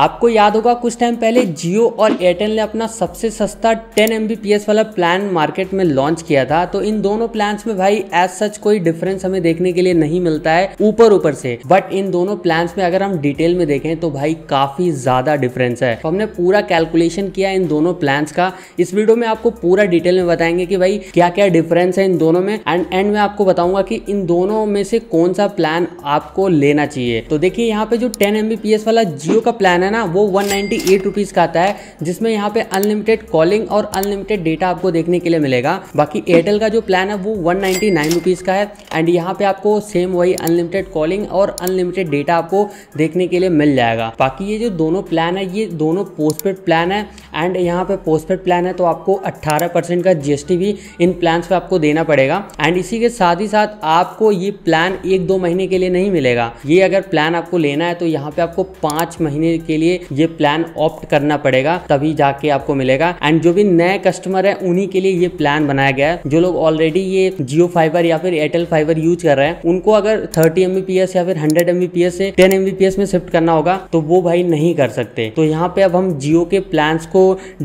आपको याद होगा कुछ टाइम पहले जियो और एयरटेल ने अपना सबसे सस्ता 10 एम वाला प्लान मार्केट में लॉन्च किया था तो इन दोनों प्लान में भाई एज सच कोई डिफरेंस हमें देखने के लिए नहीं मिलता है ऊपर ऊपर से बट इन दोनों प्लान में अगर हम डिटेल में देखें तो भाई काफी ज्यादा डिफरेंस है तो हमने पूरा कैलकुलेशन किया इन दोनों प्लान का इस वीडियो में आपको पूरा डिटेल में बताएंगे कि भाई क्या क्या डिफरेंस है इन दोनों में एंड एंड में आपको बताऊंगा कि इन दोनों में से कौन सा प्लान आपको लेना चाहिए तो देखिए यहाँ पे जो टेन एम वाला जियो का प्लान प्लान है ना वो वन नाइन्टी का आता है जिसमें यहाँ पे अनलिमिटेड कॉलिंग और अनलिमिटेड डेटा आपको देखने के लिए मिलेगा बाकी एयरटेल का जो प्लान है वो वन नाइन्टी का है एंड यहाँ पे आपको सेम वही अनलिमिटेड कॉलिंग और अनलिमिटेड डेटा आपको देखने के लिए मिल जाएगा बाकी ये जो दोनों प्लान है ये दोनों पोस्टपेड प्लान है एंड यहाँ पे पोस्टपेड प्लान है तो आपको 18% का जीएसटी भी इन प्लान पे आपको देना पड़ेगा एंड इसी के साथ ही साथ आपको ये प्लान एक दो महीने के लिए नहीं मिलेगा ये अगर प्लान आपको लेना है तो यहाँ पे आपको पांच महीने के के लिए ये प्लान ऑप्ट करना पड़ेगा तभी जाके आपको मिलेगा एंड जो भी नए कस्टमर है उन्हीं के लिए ये प्लान बनाया गया है जो लोग ऑलरेडी ये जियो फाइबर या फिर एयरटेल फाइबर यूज कर रहे हैं उनको अगर थर्टी एम या फिर हंड्रेड एम से टेन एम में शिफ्ट करना होगा तो वो भाई नहीं कर सकते तो यहाँ पे अब हम जियो के प्लान को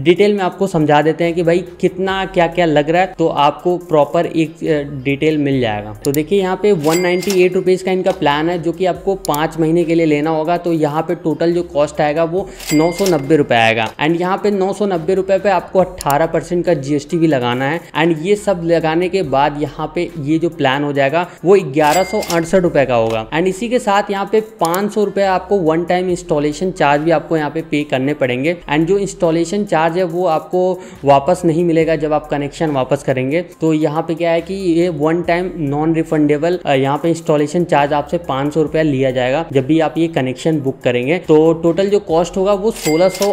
डिटेल में आपको समझा देते हैं कि भाई कितना क्या क्या लग रहा है तो आपको प्रॉपर एक डिटेल मिल जाएगा तो देखिए यहाँ पे वन नाइन्टी का इनका प्लान है जो कि आपको पांच महीने के लिए लेना होगा तो यहाँ पे टोटल जो कॉस्ट कॉस्ट आएगा वो नौ सौ नब्बे रुपये आएगा एंड यहाँ पे नौ सौ नब्बे रुपये पे आपको अट्ठारह परसेंट का जीएसटी भी लगाना है एंड ये सब लगाने के बाद यहाँ पे ये जो प्लान हो जाएगा वो ग्यारह सौ अड़सठ रुपये का होगा एंड इसी के साथ यहाँ पे पांच सौ रुपये आपको वन टाइम इंस्टॉलेशन चार्ज भी आपको यहाँ पे पे करने पड़ेंगे एंड जो इंस्टॉलेशन चार्ज है वो आपको वापस नहीं मिलेगा जब आप कनेक्शन वापस करेंगे तो यहाँ पे क्या है कि ये वन टाइम नॉन रिफंडेबल यहाँ पे इंस्टॉलेशन चार्ज आपसे पांच सौ रुपया लिया जाएगा जब भी आप ये कनेक्शन बुक करेंगे तो टोटल टोटल जो कॉस्ट होगा वो सोलह सौ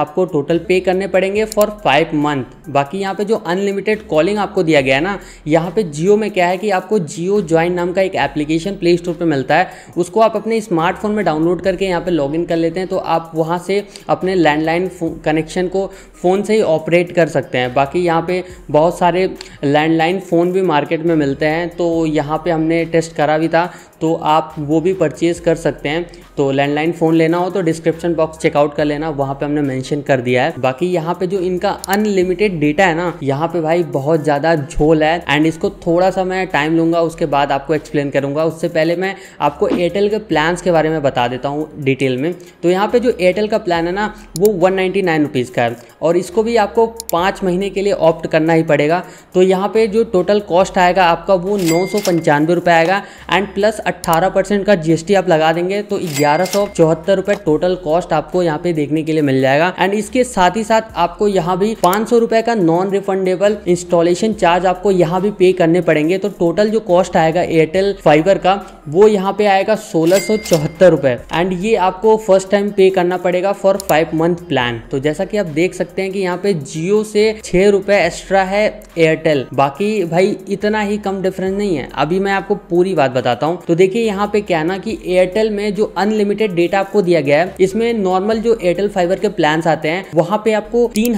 आपको टोटल पे करने पड़ेंगे फॉर फाइव मंथ बाकी यहाँ पे जो अनलिमिटेड कॉलिंग आपको दिया गया है ना यहाँ पे जियो में क्या है कि आपको जियो ज्वाइन नाम का एक एप्लीकेशन प्ले स्टोर पर मिलता है उसको आप अपने स्मार्टफोन में डाउनलोड करके यहाँ पर लॉग कर लेते हैं तो आप वहाँ से अपने लैंडलाइन कनेक्शन को फ़ोन से ही ऑपरेट कर सकते हैं बाकी यहाँ पे बहुत सारे लैंडलाइन फ़ोन भी मार्केट में मिलते हैं तो यहाँ पे हमने टेस्ट करा भी था तो आप वो भी परचेज़ कर सकते हैं तो लैंडलाइन फ़ोन लेना हो तो डिस्क्रिप्शन बॉक्स चेकआउट कर लेना वहाँ पे हमने मेंशन कर दिया है बाकी यहाँ पे जो इनका अनलिमिटेड डेटा है ना यहाँ पे भाई बहुत ज़्यादा झोल है एंड इसको थोड़ा सा मैं टाइम लूँगा उसके बाद आपको एक्सप्लेन करूँगा उससे पहले मैं आपको एयरटेल के प्लान्स के बारे में बता देता हूँ डिटेल में तो यहाँ पर जो एयरटेल का प्लान है ना वो वन नाइन्टी का है और और इसको भी आपको पाँच महीने के लिए ऑप्ट करना ही पड़ेगा तो यहाँ पे जो टोटल कॉस्ट आएगा आपका वो नौ सौ पंचानवे रुपये आएगा एंड प्लस अट्ठारह परसेंट का जीएसटी आप लगा देंगे तो ग्यारह सौ चौहत्तर रुपये टोटल कॉस्ट आपको यहाँ पे देखने के लिए मिल जाएगा एंड इसके साथ ही साथ आपको यहाँ भी पाँच सौ रुपये का नॉन रिफंडेबल इंस्टॉलेशन चार्ज आपको यहाँ भी पे करने पड़ेंगे तो टोटल जो कॉस्ट आएगा एयरटेल फाइबर का वो यहाँ पे आएगा सोलह सौ चौहत्तर रुपये एंड ये आपको फर्स्ट टाइम पे करना पड़ेगा फॉर फाइव मंथ प्लान तो जैसा कि आप देख सकते सकते हैं कि यहाँ पे जियो से छह रुपए एक्स्ट्रा है एयरटेल बाकी भाई इतना ही कम डिफरेंस नहीं है अभी मैं आपको पूरी बात बताता हूँ तो देखिए यहाँ पे क्या ना कि एयरटेल में जो अनलिमिटेड डेटा आपको दिया गया है इसमें नॉर्मल जो एयरटेल फाइबर के प्लान आते हैं वहां पे आपको तीन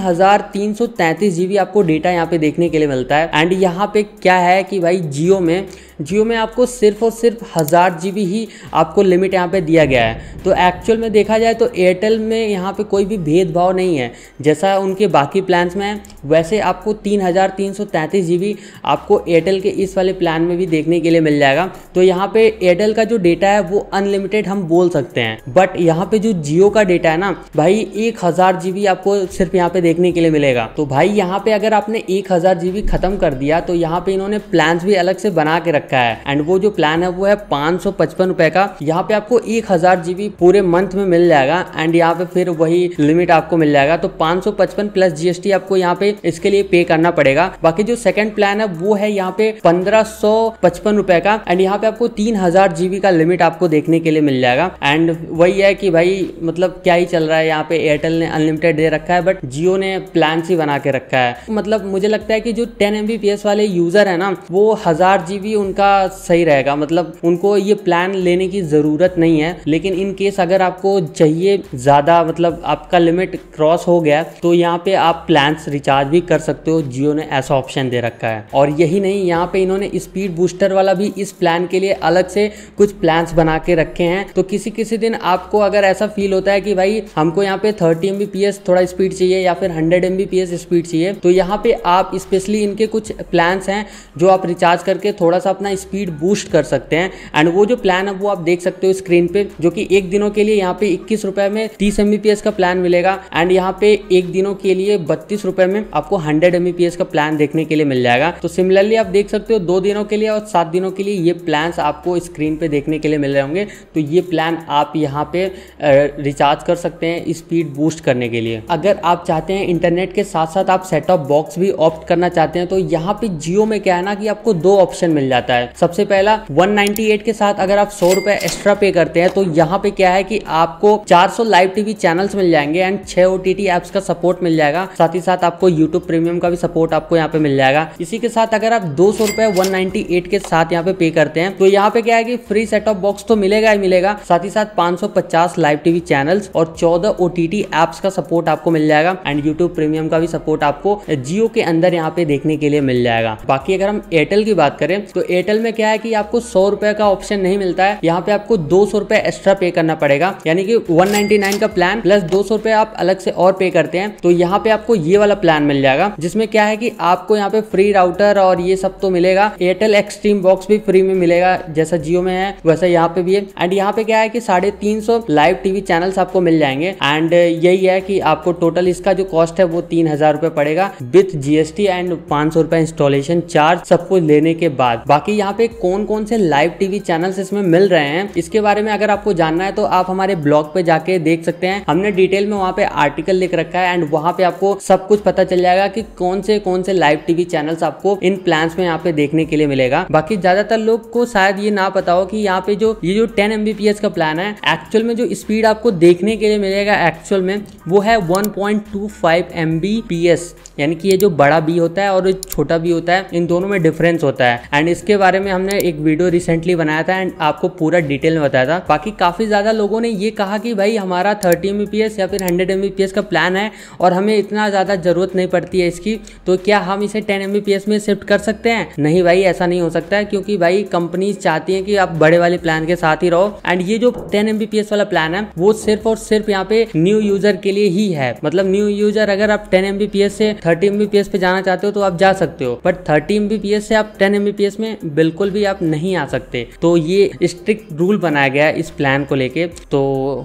जीबी आपको डेटा यहाँ पे देखने के लिए मिलता है एंड यहाँ पे क्या है कि भाई जियो में जियो में आपको सिर्फ और सिर्फ हज़ार जी ही आपको लिमिट यहाँ पे दिया गया है तो एक्चुअल में देखा जाए तो एयरटेल में यहाँ पे कोई भी भेदभाव नहीं है जैसा उनके बाकी प्लान्स में है वैसे आपको तीन हज़ार तीन सौ तैंतीस जी बी आपको एयरटेल के इस वाले प्लान में भी देखने के लिए मिल जाएगा तो यहाँ पे एयरटेल का जो डेटा है वो अनलिमिटेड हम बोल सकते हैं बट यहाँ पे जो जियो का डेटा है ना भाई एक हज़ार जी बी आपको सिर्फ यहाँ पे देखने के लिए मिलेगा तो भाई यहाँ पे अगर आपने एक हज़ार जी बी ख़त्म कर दिया तो यहाँ पे इन्होंने प्लान्स भी अलग से बना के रखा है एंड वो जो प्लान है वो है पाँच पचपन रुपए का यहाँ पे आपको एक हजार जीबी पूरे मंथ में मिल जाएगा एंड यहाँ पे फिर वही लिमिट आपको मिल जाएगा तो पाँच सौ पचपन प्लस जीएसटी आपको यहाँ पे इसके लिए पे करना पड़ेगा बाकी जो सेकंड प्लान है वो है यहाँ पे पंद्रह सौ पचपन रुपए का एंड यहाँ पे आपको तीन हजार जीबी का लिमिट आपको देखने के लिए मिल जाएगा एंड वही है कि भाई मतलब क्या ही चल रहा है यहाँ पे एयरटेल ने अनलिमिटेड दे रखा है बट जियो ने प्लान ही बना के रखा है मतलब मुझे लगता है कि जो टेन एम वाले यूजर है ना वो हजार जीबी उन उनका सही रहेगा मतलब उनको ये प्लान लेने की ज़रूरत नहीं है लेकिन इन केस अगर आपको चाहिए ज़्यादा मतलब आपका लिमिट क्रॉस हो गया तो यहाँ पे आप प्लान्स रिचार्ज भी कर सकते हो जियो ने ऐसा ऑप्शन दे रखा है और यही नहीं यहाँ पे इन्होंने स्पीड बूस्टर वाला भी इस प्लान के लिए अलग से कुछ प्लान्स बना के रखे हैं तो किसी किसी दिन आपको अगर ऐसा फील होता है कि भाई हमको यहाँ पे थर्टी एम थोड़ा स्पीड चाहिए या फिर हंड्रेड एम स्पीड चाहिए तो यहाँ पे आप स्पेशली इनके कुछ प्लान्स हैं जो आप रिचार्ज करके थोड़ा सा अपना स्पीड बूस्ट कर सकते हैं एंड वो जो प्लान है वो आप देख सकते हो स्क्रीन पे जो कि एक दिनों के लिए यहाँ पे इक्कीस रुपए में तीस एमबीपीएस का प्लान मिलेगा एंड यहाँ पे एक दिनों के लिए बत्तीस रुपए में आपको हंड्रेड एमबीपीएस का प्लान देखने के लिए मिल जाएगा तो सिमिलरली आप देख सकते हो दो दिनों के लिए और सात दिनों के लिए ये प्लान आपको स्क्रीन पे देखने के लिए मिल रहे होंगे तो ये प्लान आप यहाँ पे रिचार्ज कर सकते हैं स्पीड बूस्ट करने के लिए अगर आप चाहते हैं इंटरनेट के साथ साथ आप सेटअप बॉक्स भी ऑप्ट करना चाहते हैं तो यहाँ पे जियो में क्या है ना कि आपको दो ऑप्शन मिल जाता है होता है सबसे पहला 198 के साथ अगर आप सौ रुपए एक्स्ट्रा पे करते हैं तो यहाँ पे क्या है कि आपको 400 लाइव टीवी चैनल्स मिल जाएंगे एंड छह ओ टी एप्स का सपोर्ट मिल जाएगा साथ ही साथ आपको यूट्यूब प्रीमियम का भी सपोर्ट आपको यहाँ पे मिल जाएगा इसी के साथ अगर आप दो सौ रुपए वन के साथ यहाँ पे पे करते हैं तो यहाँ पे क्या है कि फ्री सेट ऑफ बॉक्स तो मिलेगा ही मिलेगा साथ ही साथ 550 लाइव टीवी चैनल्स और 14 ओटीटी एप्स का सपोर्ट आपको मिल जाएगा एंड यूट्यूब प्रीमियम का भी सपोर्ट आपको जियो के अंदर यहाँ पे देखने के लिए मिल जाएगा बाकी अगर हम एयरटेल की बात करें तो एयरटेल एयरटेल में क्या है कि आपको सौ रुपए का ऑप्शन नहीं मिलता है यहाँ पे आपको दो सौ रुपए एक्स्ट्रा पे करना पड़ेगा यानी कि वन नाइनटी नाइन का प्लान प्लस दो सौ रुपए आप अलग से और पे करते हैं तो यहाँ पे आपको ये वाला प्लान मिल जाएगा जिसमें क्या है कि आपको यहाँ पे फ्री राउटर और ये सब तो मिलेगा एयरटेल एक्सट्रीम बॉक्स भी फ्री में मिलेगा जैसा जियो में है वैसा यहाँ पे भी है एंड यहाँ पे क्या है कि साढ़े तीन सौ लाइव टीवी चैनल्स आपको मिल जाएंगे एंड यही है कि आपको टोटल इसका जो कॉस्ट है वो तीन हजार रुपए पड़ेगा विथ जीएसटी एंड पांच सौ रुपए इंस्टॉलेशन चार्ज सब कुछ लेने के बाद बाकी बाकी यहाँ पे कौन कौन से लाइव टीवी चैनल्स इसमें मिल रहे हैं इसके बारे में अगर आपको जानना है तो आप हमारे ब्लॉग पे जाके देख सकते हैं हमने डिटेल में वहाँ पे आर्टिकल लिख रखा है एंड वहाँ पे आपको सब कुछ पता चल जाएगा की कौन से कौन से लाइव टीवी चैनल आपको इन प्लान में यहाँ पे देखने के लिए मिलेगा बाकी ज्यादातर लोग को शायद ये ना पता हो की यहाँ पे जो ये जो टेन एमबीपीएस का प्लान है एक्चुअल में जो स्पीड आपको देखने के लिए मिलेगा एक्चुअल में वो है one point two five M B P S यानी कि ये जो बड़ा बी होता है और छोटा बी होता है इन दोनों में डिफरेंस होता है एंड इसके बारे में हमने एक वीडियो रिसेंटली बनाया था एंड आपको पूरा डिटेल में बताया था बाकी काफ़ी ज़्यादा लोगों ने ये कहा कि भाई हमारा थर्टी एम या फिर हंड्रेड एम का प्लान है और हमें इतना ज़्यादा ज़रूरत नहीं पड़ती है इसकी तो क्या हम इसे टेन एम में शिफ्ट कर सकते हैं नहीं भाई ऐसा नहीं हो सकता है क्योंकि भाई कंपनी चाहती है कि आप बड़े वाले प्लान के साथ ही रहो एंड ये जो टेन एम वाला प्लान है वो सिर्फ और सिर्फ यहाँ पे न्यू यूजर के लिए ही है मतलब न्यू यूजर अगर आप टेन एम से थर्टी एम पे जाना चाहते हो तो आप जा सकते हो बट थर्टी एम से आप टेन एम में बिल्कुल भी आप नहीं आ सकते तो ये स्ट्रिक्ट रूल बनाया गया है इस प्लान को लेके तो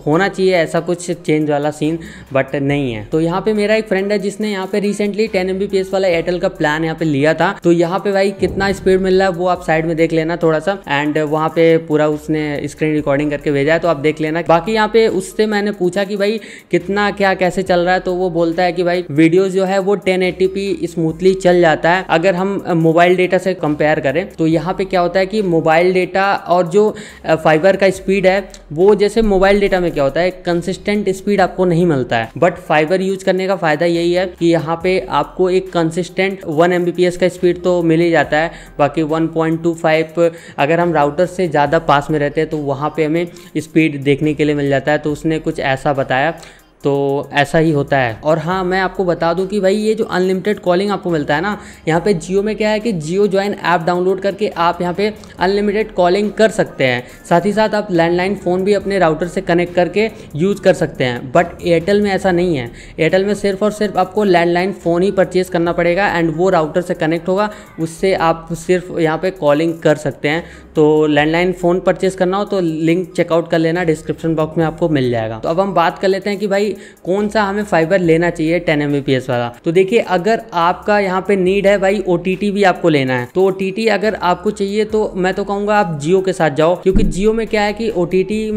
होना चाहिए ऐसा कुछ चेंज वाला सीन बट नहीं है तो यहाँ पे मेरा एक फ्रेंड है जिसने यहाँ पे रिसेंटली टेन एम वाला एयरटेल का प्लान यहाँ पे लिया था तो यहाँ पे भाई कितना स्पीड मिल रहा है वो आप साइड में देख लेना थोड़ा सा एंड वहाँ पे पूरा उसने स्क्रीन रिकॉर्डिंग करके भेजा है तो आप देख लेना बाकी यहाँ पे उससे मैंने पूछा कि भाई कितना क्या कैसे चल रहा है तो वो बोलता है कि भाई वीडियो जो है वो टेन स्मूथली चल जाता है अगर हम मोबाइल डेटा से कंपेयर करें तो यहाँ पे क्या होता है कि मोबाइल डेटा और जो फाइबर का स्पीड है वो जैसे मोबाइल डेटा में क्या होता है कंसिस्टेंट स्पीड आपको नहीं मिलता है बट फाइबर यूज करने का फायदा यही है कि यहाँ पे आपको एक कंसिस्टेंट वन एम का स्पीड तो मिल ही जाता है बाकी 1.25 अगर हम राउटर से ज़्यादा पास में रहते हैं तो वहाँ पे हमें स्पीड देखने के लिए मिल जाता है तो उसने कुछ ऐसा बताया तो ऐसा ही होता है और हाँ मैं आपको बता दूं कि भाई ये जो अनलिमिटेड कॉलिंग आपको मिलता है ना यहाँ पे जियो में क्या है कि जियो ज्वाइन ऐप डाउनलोड करके आप यहाँ पे अनलिमिटेड कॉलिंग कर सकते हैं साथ ही साथ आप लैंडलाइन फ़ोन भी अपने राउटर से कनेक्ट करके यूज़ कर सकते हैं बट एयरटेल में ऐसा नहीं है एयरटेल में सिर्फ और सिर्फ आपको लैंडलाइन फ़ोन ही परचेज़ करना पड़ेगा एंड वो राउटर से कनेक्ट होगा उससे आप सिर्फ यहाँ पर कॉलिंग कर सकते हैं तो लैंडलाइन फ़ोन परचेज़ करना हो तो लिंक चेकआउट कर लेना डिस्क्रिप्शन बॉक्स में आपको मिल जाएगा तो अब हम बात कर लेते हैं कि भाई भाई कौन सा हमें फाइबर लेना चाहिए टेन एम वाला तो देखिए अगर आपका यहाँ पे नीड है भाई ओ भी आपको लेना है तो ओ अगर आपको चाहिए तो मैं तो कहूंगा आप जियो के साथ जाओ क्योंकि जियो में क्या है कि ओ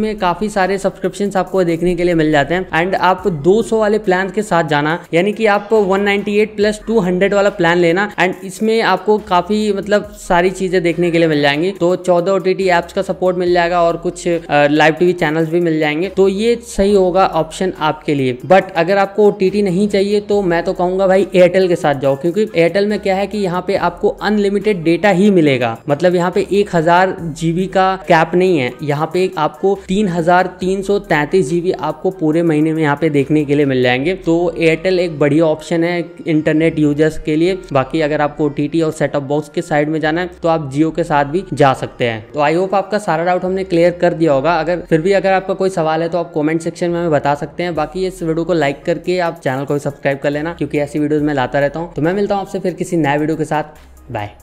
में काफ़ी सारे सब्सक्रिप्शन आपको देखने के लिए मिल जाते हैं एंड आप 200 वाले प्लान के साथ जाना यानी कि आप 198 प्लस 200 वाला प्लान लेना एंड इसमें आपको काफ़ी मतलब सारी चीज़ें देखने के लिए मिल जाएंगी तो 14 ओ टी का सपोर्ट मिल जाएगा और कुछ लाइव टीवी चैनल्स भी मिल जाएंगे तो ये सही होगा ऑप्शन आप आपके लिए बट अगर आपको ओ नहीं चाहिए तो मैं तो कहूंगा भाई एयरटेल के साथ जाओ क्योंकि एयरटेल में क्या है कि यहाँ पे आपको अनलिमिटेड डेटा ही मिलेगा मतलब यहाँ पे एक हजार जीबी का कैप नहीं है यहाँ पे आपको तीन हजार तीन सौ तैतीस जीबी आपको पूरे महीने में यहाँ पे देखने के लिए मिल जाएंगे तो एयरटेल एक बढ़िया ऑप्शन है इंटरनेट यूजर्स के लिए बाकी अगर आपको टी और सेटअप बॉक्स के साइड में जाना है तो आप जियो के साथ भी जा सकते हैं तो आई होप आपका सारा डाउट हमने क्लियर कर दिया होगा अगर फिर भी अगर आपका कोई सवाल है तो आप कॉमेंट सेक्शन में हमें बता सकते हैं बाकी बाकी इस वीडियो को लाइक करके आप चैनल को सब्सक्राइब कर लेना क्योंकि ऐसी वीडियोज में लाता रहता हूँ तो मैं मिलता हूँ आपसे फिर किसी नए वीडियो के साथ बाय